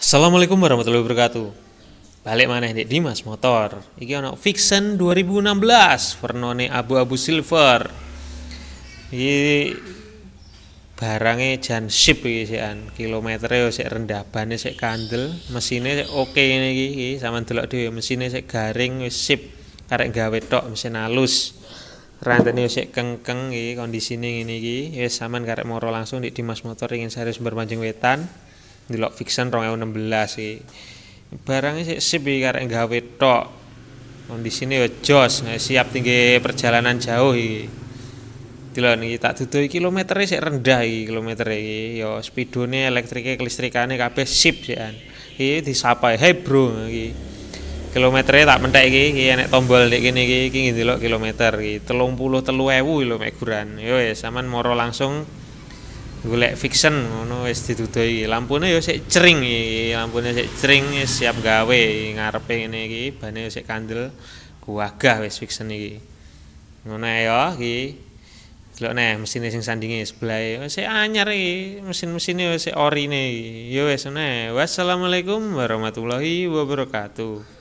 Assalamualaikum warahmatullahi wabarakatuh. Balik mana Dek Dimas Motor. Iki ono Fiction 2016 warnane abu-abu silver. Iki barangnya jan ship iki sekan. Kilometere sik rendah, bannya sik kandel, mesinnya sik oke nih, ngene iki, iki sampean delok mesinnya sik garing wis sip. Karek gawe tok mesin halus. rantene sik kengkeng iki kondisine ngene iki wis sampean karek moro langsung di Dimas Motor ingin serius berpanjang wetan di delok fiction 2016 iki. Barangnya sih sip iki karek gawe tok. Kondisine ya jos, siap tinggi perjalanan jauh iki. Delok niki tak dudu iki kilometere sik rendah iki kilometer iki. Ya elektriknya elektrike kelistrikane kabeh sip di Iki disapa, "Hey bro" iki. kilometernya tak mentek iki iki enek tombol nek kene iki iki ndelok kilometer iki 33.000 lho mek guran yo wis sampean moro langsung golek fiction ngono wis diduduh iki lampune yo sik cering iki lampune sik cering siap gawe ngarepe ngene iki bane sik kandel kuwagah wis fiction iki ngono ya iki delok neh mesine sing sandinge sebelah e, sik anyar iki mesin-mesine sik orine yo wis neh wassalamualaikum warahmatullahi wabarakatuh